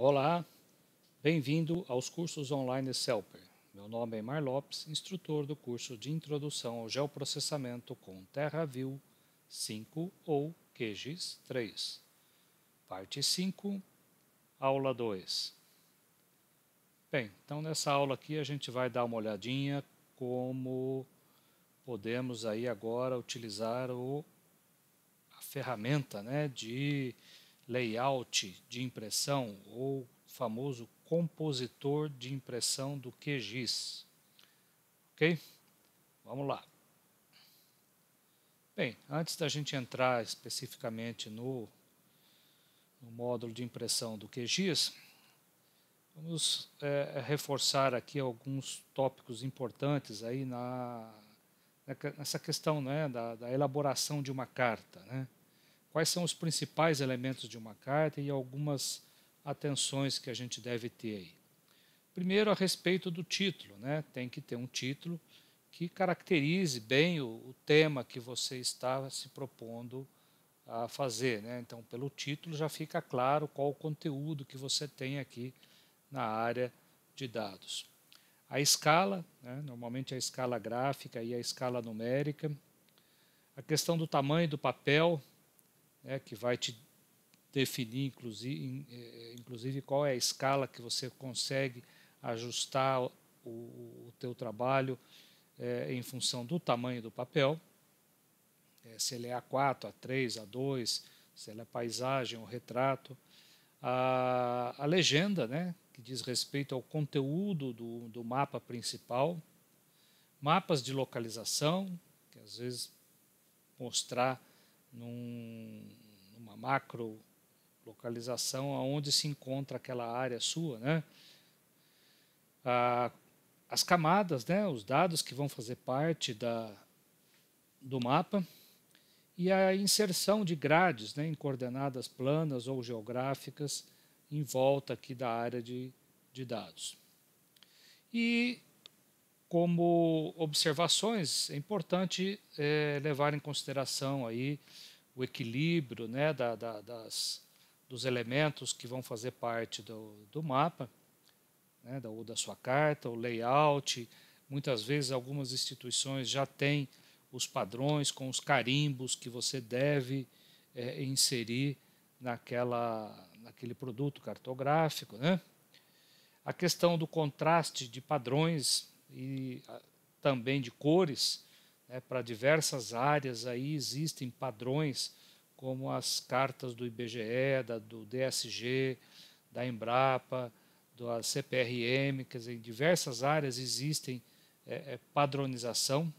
Olá, bem-vindo aos cursos online CELPER. Meu nome é Mar Lopes, instrutor do curso de Introdução ao Geoprocessamento com TerraView 5 ou QGIS 3. Parte 5, aula 2. Bem, então nessa aula aqui a gente vai dar uma olhadinha como podemos aí agora utilizar o, a ferramenta né, de layout de impressão ou famoso compositor de impressão do QGIS. Ok? Vamos lá. Bem, antes da gente entrar especificamente no, no módulo de impressão do QGIS, vamos é, reforçar aqui alguns tópicos importantes aí na, nessa questão né, da, da elaboração de uma carta. Né? quais são os principais elementos de uma carta e algumas atenções que a gente deve ter aí. Primeiro, a respeito do título, né? tem que ter um título que caracterize bem o, o tema que você está se propondo a fazer. Né? Então, pelo título já fica claro qual o conteúdo que você tem aqui na área de dados. A escala, né? normalmente a escala gráfica e a escala numérica. A questão do tamanho do papel, né, que vai te definir, inclusive, é, inclusive, qual é a escala que você consegue ajustar o, o teu trabalho é, em função do tamanho do papel. É, se ele é A4, A3, A2, se ele é paisagem ou retrato. A, a legenda, né, que diz respeito ao conteúdo do, do mapa principal. Mapas de localização, que às vezes mostrar num, numa macro localização aonde se encontra aquela área sua, né? Ah, as camadas, né? Os dados que vão fazer parte da, do mapa e a inserção de grades, né? Em coordenadas planas ou geográficas em volta aqui da área de, de dados. E como observações, é importante é, levar em consideração aí o equilíbrio né, da, da, das, dos elementos que vão fazer parte do, do mapa, né, da, ou da sua carta, o layout. Muitas vezes, algumas instituições já têm os padrões com os carimbos que você deve é, inserir naquela, naquele produto cartográfico. Né? A questão do contraste de padrões e ah, também de cores, né, para diversas áreas aí existem padrões como as cartas do IBGE, da, do DSG, da Embrapa, da CPRM, quer dizer, em diversas áreas existem é, é, padronização.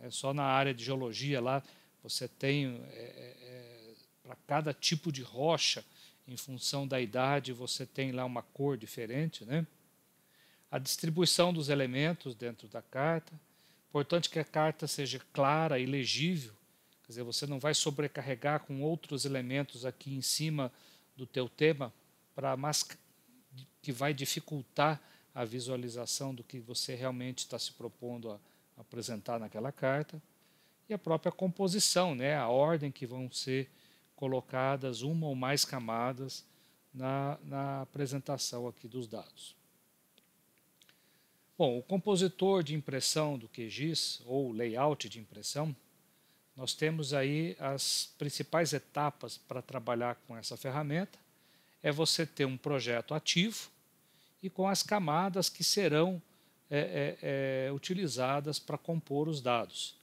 É, só na área de geologia lá você tem é, é, é, para cada tipo de rocha, em função da idade, você tem lá uma cor diferente, né? a distribuição dos elementos dentro da carta. Importante que a carta seja clara e legível, quer dizer, você não vai sobrecarregar com outros elementos aqui em cima do teu tema para que vai dificultar a visualização do que você realmente está se propondo a apresentar naquela carta e a própria composição, né, a ordem que vão ser colocadas uma ou mais camadas na, na apresentação aqui dos dados. Bom, o compositor de impressão do QGIS, ou layout de impressão, nós temos aí as principais etapas para trabalhar com essa ferramenta. É você ter um projeto ativo e com as camadas que serão é, é, é, utilizadas para compor os dados.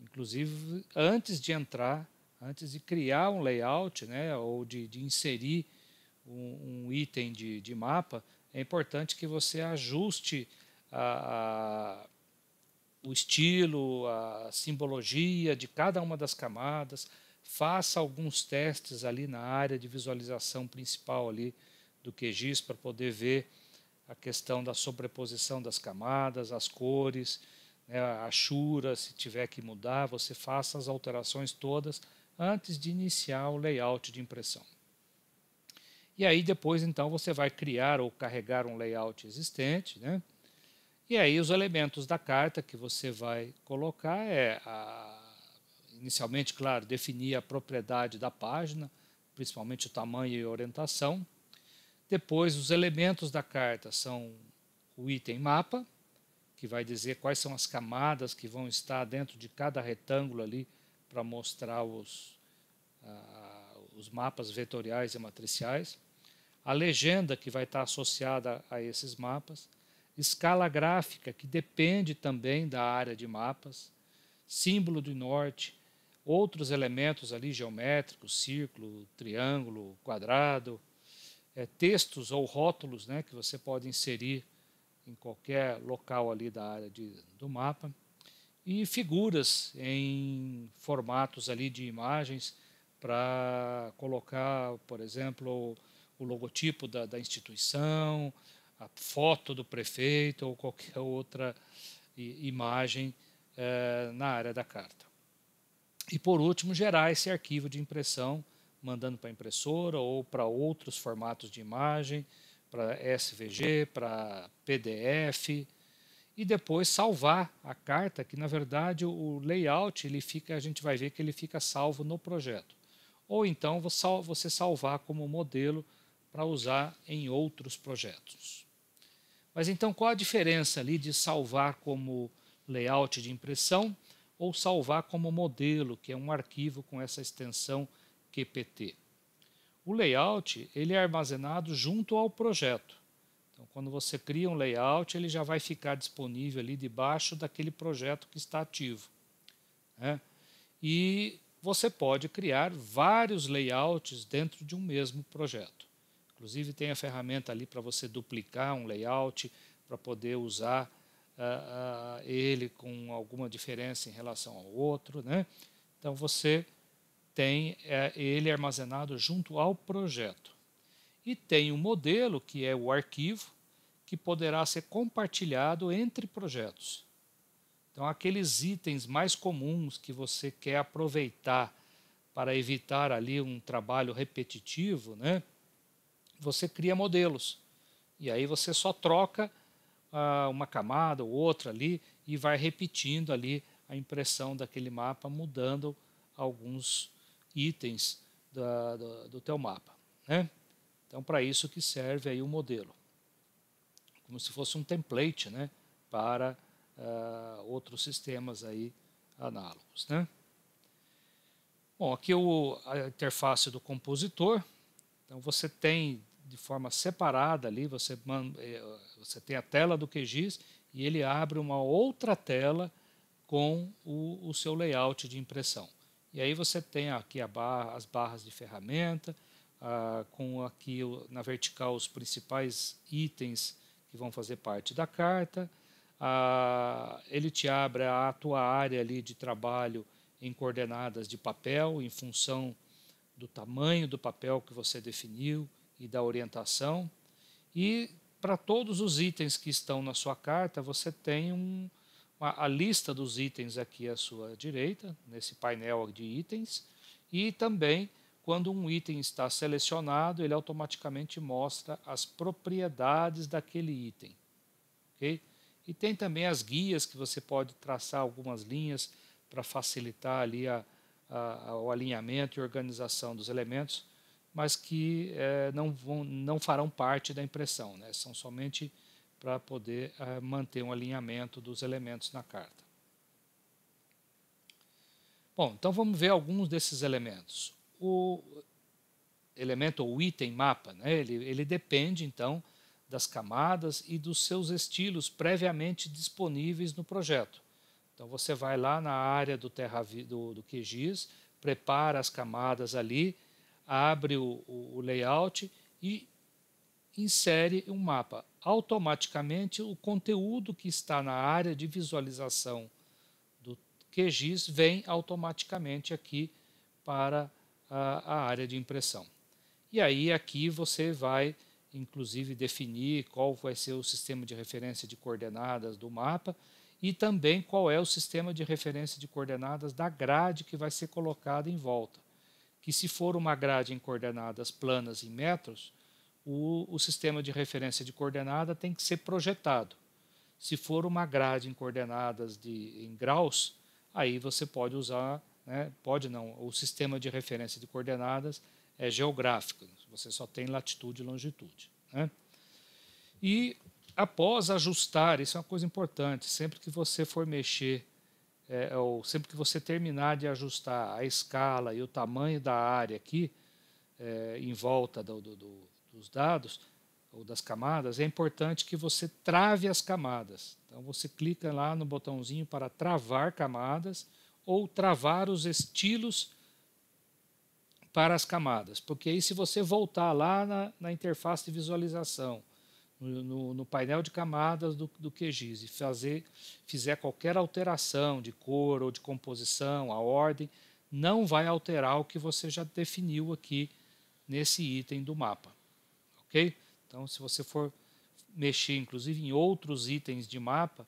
Inclusive, antes de entrar, antes de criar um layout né, ou de, de inserir um, um, item de, de mapa, é importante que você ajuste a, a, o estilo, a simbologia de cada uma das camadas, faça alguns testes ali na área de visualização principal ali do QGIS para poder ver a questão da sobreposição das camadas, as cores, né, a chura, se tiver que mudar, você faça as alterações todas antes de iniciar o layout de impressão. E aí depois então você vai criar ou carregar um layout existente, né? E aí os elementos da carta que você vai colocar é a, inicialmente, claro, definir a propriedade da página, principalmente o tamanho e orientação. Depois os elementos da carta são o item mapa, que vai dizer quais são as camadas que vão estar dentro de cada retângulo ali para mostrar os, os mapas vetoriais e matriciais. A legenda que vai estar associada a esses mapas escala gráfica, que depende também da área de mapas, símbolo do norte, outros elementos ali geométricos, círculo, triângulo, quadrado, é, textos ou rótulos né, que você pode inserir em qualquer local ali da área de, do mapa, e figuras em formatos ali de imagens para colocar, por exemplo, o logotipo da, da instituição, a foto do prefeito ou qualquer outra imagem é, na área da carta. E por último, gerar esse arquivo de impressão, mandando para a impressora ou para outros formatos de imagem, para SVG, para PDF, e depois salvar a carta, que na verdade o layout ele fica, a gente vai ver que ele fica salvo no projeto. Ou então você salvar como modelo para usar em outros projetos. Mas então qual a diferença ali de salvar como layout de impressão ou salvar como modelo, que é um arquivo com essa extensão QPT? O layout ele é armazenado junto ao projeto. Então, quando você cria um layout, ele já vai ficar disponível ali debaixo daquele projeto que está ativo. Né? E você pode criar vários layouts dentro de um mesmo projeto. Inclusive, tem a ferramenta ali para você duplicar um layout, para poder usar uh, uh, ele com alguma diferença em relação ao outro. Né? Então, você tem uh, ele armazenado junto ao projeto. E tem o um modelo, que é o arquivo, que poderá ser compartilhado entre projetos. Então, aqueles itens mais comuns que você quer aproveitar para evitar ali um trabalho repetitivo, né? você cria modelos. E aí você só troca ah, uma camada ou outra ali e vai repetindo ali a impressão daquele mapa, mudando alguns itens da, do, do teu mapa. Né? Então, para isso que serve aí o modelo. Como se fosse um template né? para ah, outros sistemas aí análogos. Né? Bom, aqui o, a interface do compositor. Então, você tem de forma separada ali, você, eh, você tem a tela do QGIS e ele abre uma outra tela com o, o seu layout de impressão. E aí você tem aqui barra, as barras de ferramenta, ah, com aqui na vertical os principais itens que vão fazer parte da carta. Ah, ele te abre a tua área ali de trabalho em coordenadas de papel, em função do tamanho do papel que você definiu, e da orientação. E para todos os itens que estão na sua carta, você tem um, uma, a lista dos itens aqui à sua direita, nesse painel de itens, e também quando um item está selecionado, ele automaticamente mostra as propriedades daquele item. Okay? E tem também as guias que você pode traçar algumas linhas para facilitar ali a, a, o alinhamento e organização dos elementos mas que é, não, vão, não farão parte da impressão, né? são somente para poder é, manter um alinhamento dos elementos na carta. Bom, então vamos ver alguns desses elementos. O elemento ou item mapa, né? ele, ele depende então das camadas e dos seus estilos previamente disponíveis no projeto. Então você vai lá na área do, terra, do, do QGIS, prepara as camadas ali, abre o, o, o layout e insere um mapa. Automaticamente, o conteúdo que está na área de visualização do QGIS vem automaticamente aqui para a, a área de impressão. E aí, aqui você vai, inclusive, definir qual vai ser o sistema de referência de coordenadas do mapa e também qual é o sistema de referência de coordenadas da grade que vai ser colocada em volta que se for uma grade em coordenadas planas em metros, o, o sistema de referência de coordenada tem que ser projetado. Se for uma grade em coordenadas de, em graus, aí você pode usar, né, pode não, o sistema de referência de coordenadas é geográfico, você só tem latitude e longitude. Né? E após ajustar, isso é uma coisa importante, sempre que você for mexer é, é ou sempre que você terminar de ajustar a escala e o tamanho da área aqui, é, em volta do, do, do, dos dados, ou das camadas, é importante que você trave as camadas. Então você clica lá no botãozinho para travar camadas ou travar os estilos para as camadas, porque aí se você voltar lá na, na interface de visualização no, no painel de camadas do, do QGIS e fazer, fizer qualquer alteração de cor ou de composição, a ordem, não vai alterar o que você já definiu aqui nesse item do mapa. Ok? Então, se você for mexer, inclusive, em outros itens de mapa,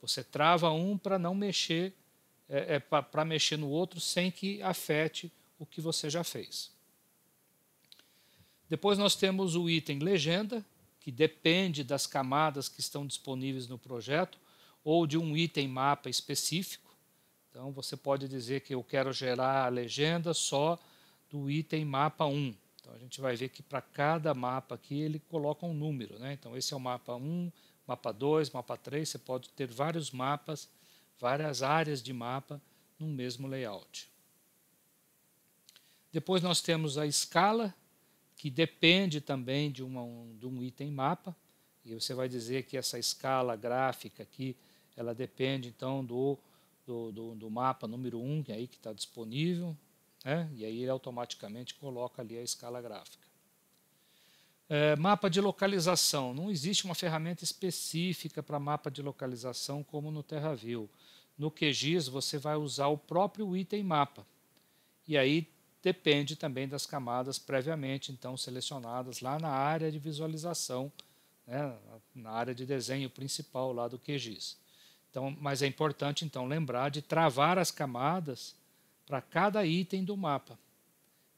você trava um para não mexer, é, é para mexer no outro sem que afete o que você já fez. Depois nós temos o item legenda, que depende das camadas que estão disponíveis no projeto ou de um item mapa específico. Então, você pode dizer que eu quero gerar a legenda só do item mapa 1. Então, a gente vai ver que para cada mapa aqui ele coloca um número. Né? Então, esse é o mapa 1, mapa 2, mapa 3. Você pode ter vários mapas, várias áreas de mapa no mesmo layout. Depois nós temos a escala, que depende também de, uma, um, de um item mapa, e você vai dizer que essa escala gráfica aqui, ela depende então do, do, do, do mapa número 1, um, que é aí que está disponível, né? e aí ele automaticamente coloca ali a escala gráfica. É, mapa de localização. Não existe uma ferramenta específica para mapa de localização como no TerraView. No QGIS você vai usar o próprio item mapa. E aí depende também das camadas previamente então selecionadas lá na área de visualização, né, na área de desenho principal lá do QGIS. Então, mas é importante então lembrar de travar as camadas para cada item do mapa.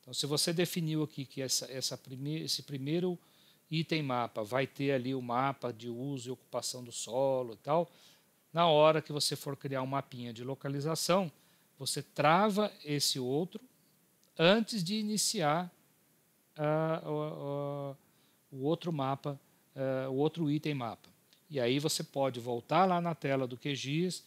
Então, se você definiu aqui que essa, essa prime esse primeiro item mapa vai ter ali o mapa de uso e ocupação do solo e tal, na hora que você for criar um mapinha de localização, você trava esse outro antes de iniciar uh, o, o, outro mapa, uh, o outro item mapa. E aí você pode voltar lá na tela do QGIS,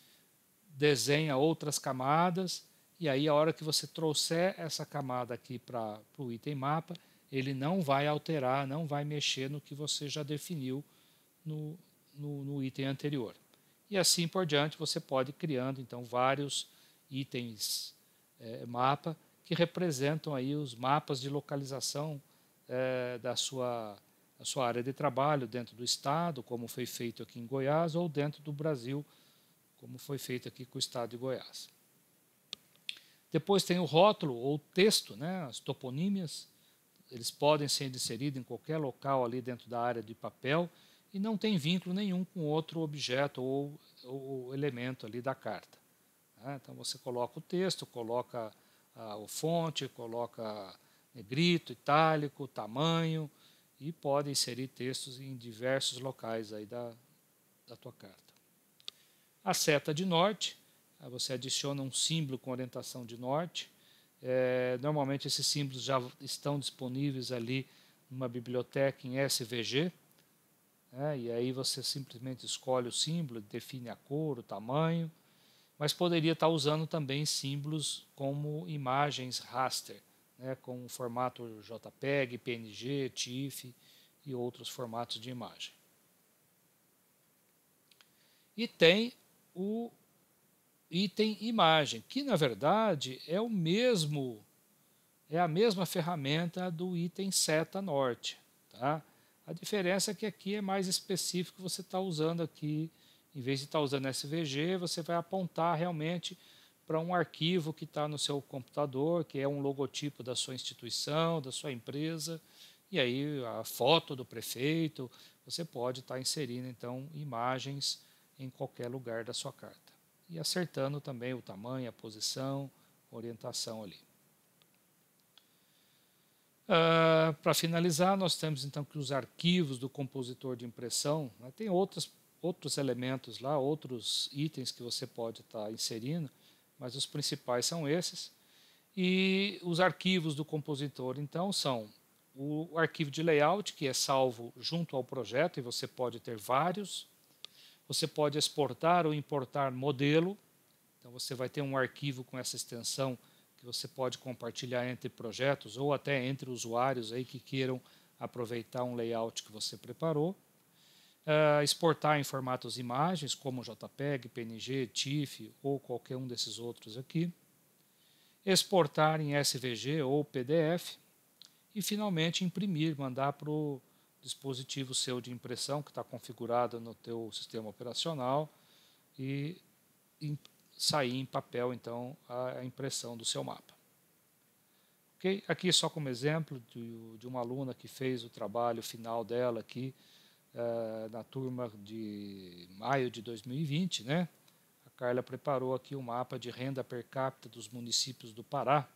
desenha outras camadas, e aí a hora que você trouxer essa camada aqui para o item mapa, ele não vai alterar, não vai mexer no que você já definiu no, no, no item anterior. E assim por diante, você pode criando então vários itens é, mapa que representam aí os mapas de localização é, da, sua, da sua área de trabalho dentro do Estado, como foi feito aqui em Goiás, ou dentro do Brasil, como foi feito aqui com o Estado de Goiás. Depois tem o rótulo ou texto, né, as toponímias, eles podem ser inseridos em qualquer local ali dentro da área de papel e não tem vínculo nenhum com outro objeto ou, ou elemento ali da carta. Né. Então você coloca o texto, coloca a, fonte, coloca negrito, itálico, tamanho, e pode inserir textos em diversos locais aí da, da tua carta. A seta de norte, você adiciona um símbolo com orientação de norte. É, normalmente esses símbolos já estão disponíveis ali numa biblioteca em SVG. Né? e aí você simplesmente escolhe o símbolo, define a cor, o tamanho, mas poderia estar tá usando também símbolos como imagens raster, né, com o formato JPEG, PNG, TIFF e outros formatos de imagem. E tem o item imagem, que na verdade é o mesmo é a mesma ferramenta do item seta norte, tá? A diferença é que aqui é mais específico, você está usando aqui em vez de estar tá usando SVG, você vai apontar realmente para um arquivo que está no seu computador, que é um logotipo da sua instituição, da sua empresa, e aí a foto do prefeito. Você pode estar tá inserindo então imagens em qualquer lugar da sua carta e acertando também o tamanho, a posição, orientação ali. Uh, ah, para finalizar, nós temos então que os arquivos do compositor de impressão, né, tem outras outros elementos lá, outros itens que você pode estar tá inserindo, mas os principais são esses. E os arquivos do compositor, então, são o arquivo de layout, que é salvo junto ao projeto, e você pode ter vários. Você pode exportar ou importar modelo. Então, você vai ter um arquivo com essa extensão que você pode compartilhar entre projetos ou até entre usuários aí que queiram aproveitar um layout que você preparou uh, exportar em formatos imagens, como JPEG, PNG, TIFF ou qualquer um desses outros aqui, exportar em SVG ou PDF e, finalmente, imprimir, mandar para o dispositivo seu de impressão que está configurado no teu sistema operacional e sair em papel, então, a impressão do seu mapa. Aqui só como exemplo de, de uma aluna que fez o trabalho final dela aqui, eh, na turma de maio de 2020, né? A Carla preparou aqui um mapa de renda per capita dos municípios do Pará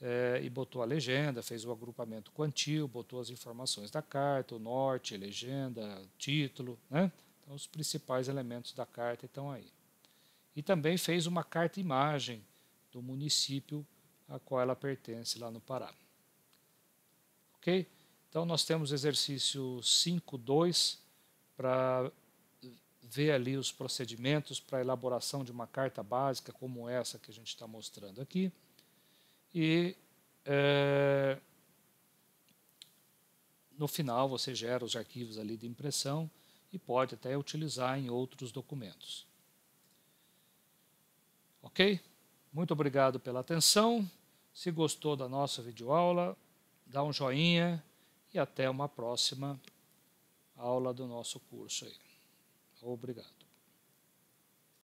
eh, e botou a legenda, fez o agrupamento quantil, botou as informações da carta, o norte, a legenda, o título, né? Então, os principais elementos da carta estão aí. E também fez uma carta-imagem do município a qual ela pertence lá no Pará. Ok? Então, nós temos exercício 5.2 para ver ali os procedimentos para a elaboração de uma carta básica como essa que a gente está mostrando aqui. E é, no final você gera os arquivos ali de impressão e pode até utilizar em outros documentos. Ok? Muito obrigado pela atenção. Se gostou da nossa videoaula, dá um joinha e até uma próxima aula do nosso curso. Aí. Obrigado.